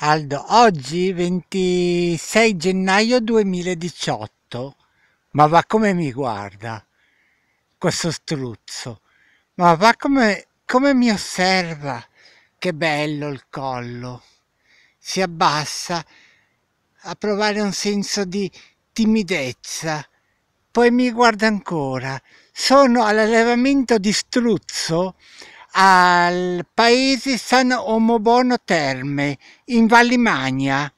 Aldo, oggi 26 gennaio 2018, ma va come mi guarda questo struzzo, ma va come, come mi osserva, che bello il collo, si abbassa a provare un senso di timidezza, poi mi guarda ancora, sono all'allevamento di struzzo al paese San Omobono Terme, in Vallimagna.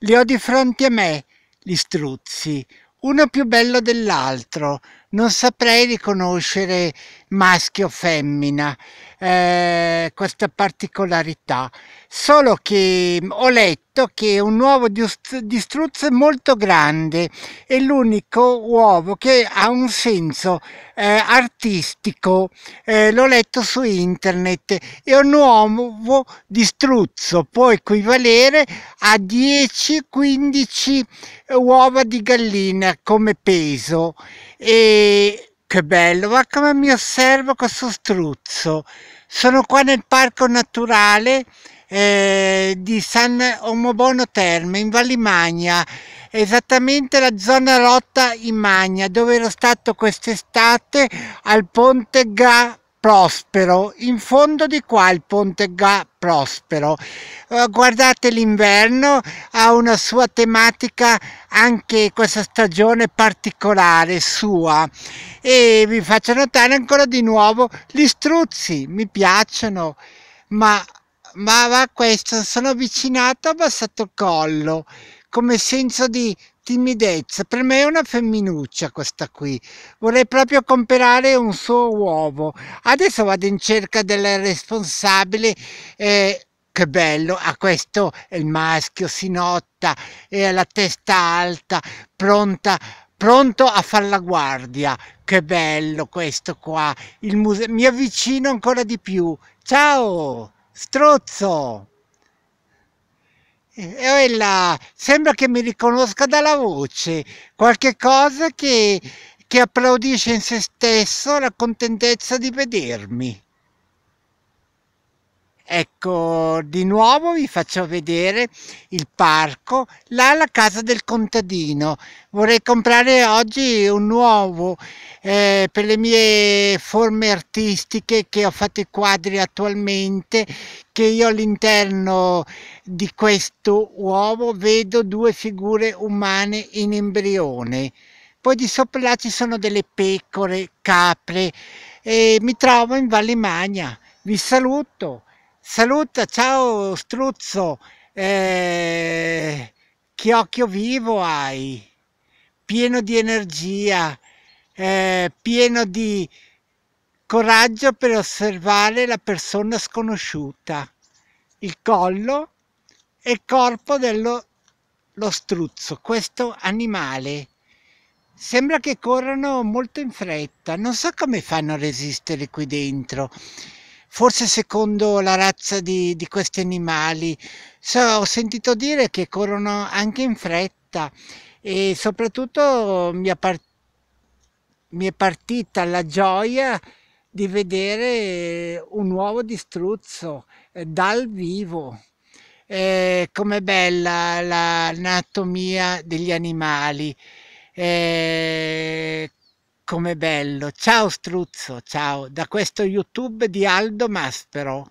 Li ho di fronte a me, gli struzzi, uno più bello dell'altro, non saprei riconoscere maschio o femmina, eh, questa particolarità. Solo che ho letto che un uovo di, di struzzo è molto grande, è l'unico uovo che ha un senso eh, artistico, eh, l'ho letto su internet, e un uovo di struzzo può equivalere a 10-15 uova di gallina come peso e che bello, ma come mi osservo questo struzzo. Sono qua nel parco naturale eh, di San Omobono Terme in Vallimagna, esattamente la zona rotta in Magna dove ero stato quest'estate al ponte Ga Prospero, in fondo di qua il ponte Ga Prospero. Eh, guardate l'inverno, ha una sua tematica anche questa stagione particolare sua e vi faccio notare ancora di nuovo gli struzzi, mi piacciono, ma, ma, ma questo sono avvicinato, ho abbassato il collo come senso di timidezza. Per me è una femminuccia questa qui. Vorrei proprio comprare un suo uovo. Adesso vado in cerca del responsabile. Eh, che bello, a questo è il maschio, si nota, è la testa alta, pronta, pronto a far la guardia. Che bello questo qua, il mi avvicino ancora di più. Ciao, strozzo! E là, sembra che mi riconosca dalla voce, qualche cosa che, che applaudisce in se stesso la contentezza di vedermi. Ecco, di nuovo vi faccio vedere il parco, là la casa del contadino. Vorrei comprare oggi un nuovo eh, per le mie forme artistiche che ho fatto i quadri attualmente, che io all'interno di questo uovo vedo due figure umane in embrione. Poi di sopra là ci sono delle pecore, capre e mi trovo in Valle Magna. Vi saluto. Saluta, ciao Struzzo, eh, occhio vivo hai, pieno di energia, eh, pieno di coraggio per osservare la persona sconosciuta, il collo e il corpo dello struzzo, questo animale. Sembra che corrano molto in fretta, non so come fanno a resistere qui dentro forse secondo la razza di, di questi animali. So, ho sentito dire che corrono anche in fretta e soprattutto mi è, part mi è partita la gioia di vedere un uovo di struzzo eh, dal vivo. Eh, com'è bella l'anatomia degli animali, eh, com'è bello. Ciao Struzzo, ciao, da questo YouTube di Aldo Maspero.